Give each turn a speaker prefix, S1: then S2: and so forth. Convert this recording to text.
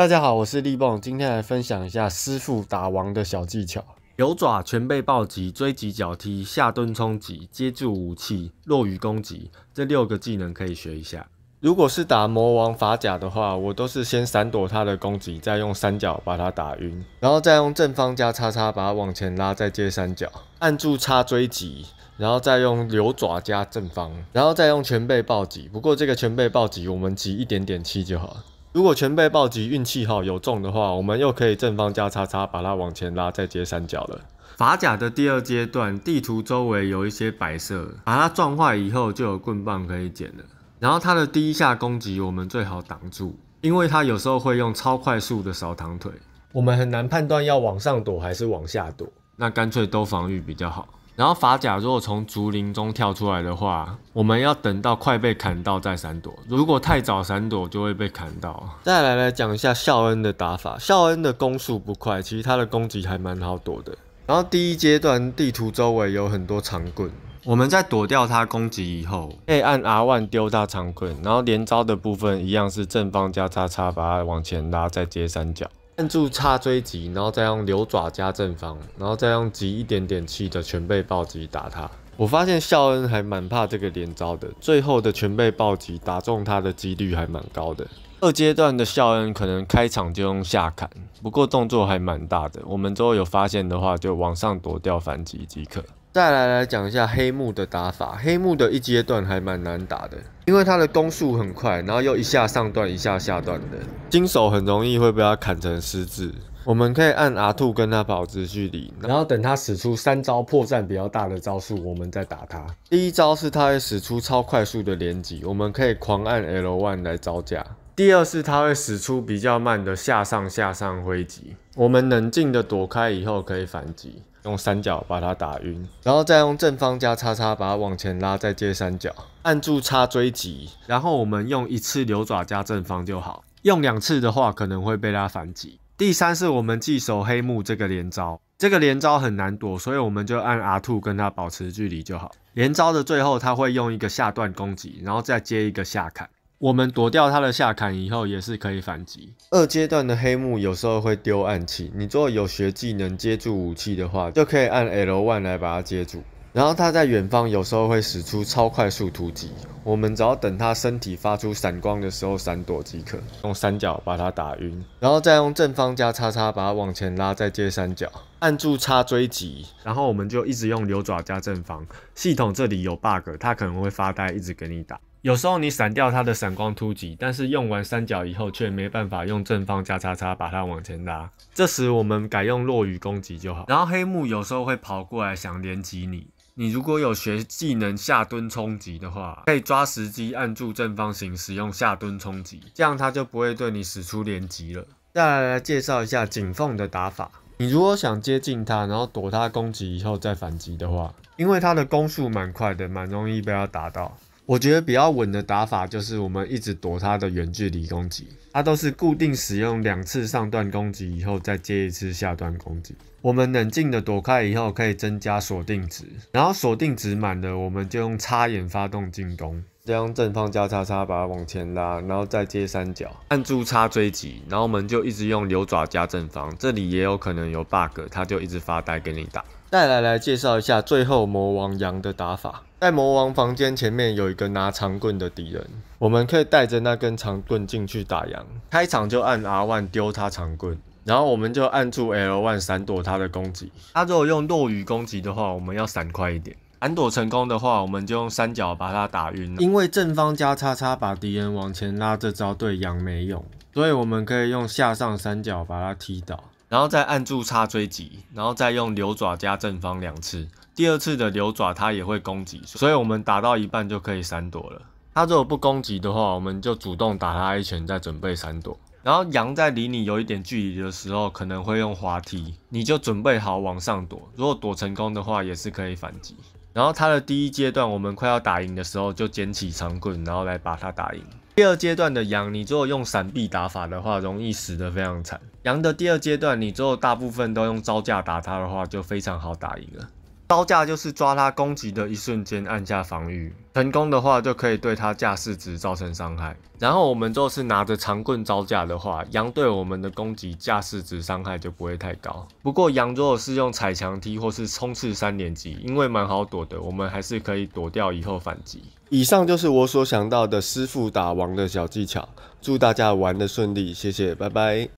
S1: 大家好，我是立蹦，今天来分享一下师傅打王的小技巧。有爪全被暴击，追击脚踢，下蹲冲击，接住武器，落于攻击，这六个技能可以学一下。如果是打魔王法甲的话，我都是先闪躲他的攻击，再用三角把他打晕，然后再用正方加叉叉把他往前拉，再接三角，按住叉追击，然后再用有爪加正方，然后再用全背暴击。不过这个全背暴击，我们集一点点气就好了。如果全被暴击，运气好有中的话，我们又可以正方加叉叉把它往前拉，再接三角了。法甲的第二阶段，地图周围有一些摆设，把它撞坏以后就有棍棒可以捡了。然后它的第一下攻击，我们最好挡住，因为它有时候会用超快速的扫堂腿，我们很难判断要往上躲还是往下躲，那干脆都防御比较好。然后法甲如果从竹林中跳出来的话，我们要等到快被砍到再闪躲。如果太早闪躲，就会被砍到。再来来讲一下孝恩的打法。孝恩的攻速不快，其实他的攻击还蛮好躲的。然后第一阶段地图周围有很多长棍，我们在躲掉他攻击以后，可以按 one 丢大长棍，然后连招的部分一样是正方加叉叉，把他往前拉，再接三角。按住叉锥击，然后再用流爪加正方，然后再用集一点点气的全背暴击打他。我发现肖恩还蛮怕这个连招的，最后的全背暴击打中他的几率还蛮高的。二阶段的肖恩可能开场就用下砍，不过动作还蛮大的。我们之后有发现的话，就往上躲掉反击即可。再来来讲一下黑幕的打法。黑幕的一阶段还蛮难打的，因为他的攻速很快，然后又一下上段一下下段的，新手很容易会被他砍成失智。我们可以按阿兔跟他保持距离，然后等他使出三招破绽比较大的招数，我们再打他。第一招是他会使出超快速的连击，我们可以狂按 L1 来招架。第二是他会使出比较慢的下上下上挥击，我们冷静的躲开以后可以反击，用三角把他打晕，然后再用正方加叉叉把他往前拉，再接三角，按住叉追击，然后我们用一次流爪加正方就好，用两次的话可能会被他反击。第三是我们记熟黑幕这个连招，这个连招很难躲，所以我们就按阿兔跟他保持距离就好。连招的最后他会用一个下段攻击，然后再接一个下砍。我们躲掉他的下砍以后，也是可以反击。二阶段的黑幕有时候会丢暗器，你做有学技能接住武器的话，就可以按 L1 来把它接住。然后他在远方有时候会使出超快速突击，我们只要等他身体发出闪光的时候闪躲即可，用三角把他打晕，然后再用正方加叉叉把他往前拉，再接三角，按住叉追击，然后我们就一直用牛爪加正方。系统这里有 bug，他可能会发呆一直给你打。有时候你闪掉他的闪光突击，但是用完三角以后却没办法用正方加叉叉把它往前拉，这时我们改用落羽攻击就好。然后黑幕有时候会跑过来想连击你，你如果有学技能下蹲冲击的话，可以抓时机按住正方形使用下蹲冲击，这样他就不会对你使出连击了。再来来介绍一下景凤的打法，你如果想接近他，然后躲他攻击以后再反击的话，因为他的攻速蛮快的，蛮容易被他打到。我觉得比较稳的打法就是我们一直躲他的远距离攻击，他都是固定使用两次上段攻击以后再接一次下段攻击。我们冷静的躲开以后，可以增加锁定值，然后锁定值满了，我们就用叉眼发动进攻，再用正方交叉叉把它往前拉，然后再接三角，按住叉追击，然后我们就一直用流爪加正方。这里也有可能有 bug，他就一直发呆给你打。再来来介绍一下最后魔王羊的打法。在魔王房间前面有一个拿长棍的敌人，我们可以带着那根长棍进去打羊。开场就按 n 1丢他长棍，然后我们就按住 L1 闪躲他的攻击。他如果用落雨攻击的话，我们要闪快一点。闪躲成功的话，我们就用三角把他打晕。因为正方加叉叉把敌人往前拉这招对羊没用，所以我们可以用下上三角把他踢倒，然后再按住叉追击，然后再用牛爪加正方两次。第二次的流爪，它也会攻击，所以我们打到一半就可以闪躲了。它如果不攻击的话，我们就主动打它一拳，再准备闪躲。然后羊在离你有一点距离的时候，可能会用滑梯，你就准备好往上躲。如果躲成功的话，也是可以反击。然后它的第一阶段，我们快要打赢的时候，就捡起长棍，然后来把它打赢。第二阶段的羊，你如果用闪避打法的话，容易死的非常惨。羊的第二阶段，你如后大部分都用招架打它的话，就非常好打赢了。招架就是抓他攻击的一瞬间按下防御，成功的话就可以对他架势值造成伤害。然后我们若是拿着长棍招架的话，羊对我们的攻击架势值伤害就不会太高。不过羊若是用踩墙踢或是冲刺三连击，因为蛮好躲的，我们还是可以躲掉以后反击。以上就是我所想到的师傅打王的小技巧，祝大家玩的顺利，谢谢，拜拜。